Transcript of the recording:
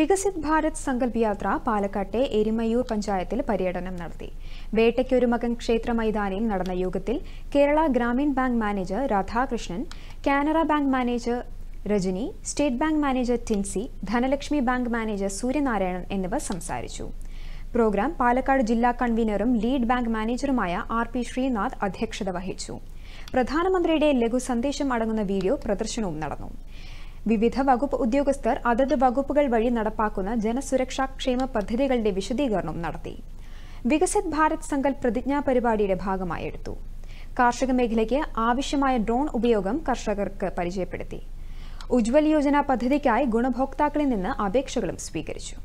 വികസിത് ഭാരത് സങ്കല്പ് യാത്ര പാലക്കാട്ടെ എരിമയൂർ പഞ്ചായത്തിൽ പര്യടനം നടത്തി വേട്ടയ്ക്കൊരു മകൻ ക്ഷേത്ര മൈതാനിയിൽ നടന്ന യോഗത്തിൽ Kerala Gramin bank manager Radhakrishnan Canara bank manager Rajani state bank manager Tincy Dhanalakshmi bank manager Suryanarayanan എന്നിവർ സംസാരിച്ചു പ്രോഗ്രാം പാലക്കാട് ജില്ലാ കൺവീനറും ലീഡ് ബാങ്ക് മാനേജറുമായ ആർ പി ശ്രീനാഥ് അധ്യക്ഷത വഹിച്ചു പ്രധാനമന്ത്രിയുടെ ലഘു സന്ദേശം അടങ്ങുന്ന വീഡിയോ പ്രദർശനവും നടന്നു വിവിധ വകുപ്പ് ഉദ്യോഗസ്ഥർ അതത് വകുപ്പുകൾ വഴി നടപ്പാക്കുന്ന ജനസുരക്ഷാ ക്ഷേമ പദ്ധതികളുടെ വിശദീകരണം നടത്തി വികസിത് ഭാരത് സങ്കല്പ് പ്രതിജ്ഞാ പരിപാടിയുടെ ഭാഗമായി എടുത്തു കാർഷിക മേഖലയ്ക്ക് ആവശ്യമായ ഡ്രോൺ ഉപയോഗം കർഷകർക്ക് പരിചയപ്പെടുത്തി ഉജ്വൽ യോജന പദ്ധതിക്കായി ഗുണഭോക്താക്കളിൽ നിന്ന് അപേക്ഷകളും സ്വീകരിച്ചു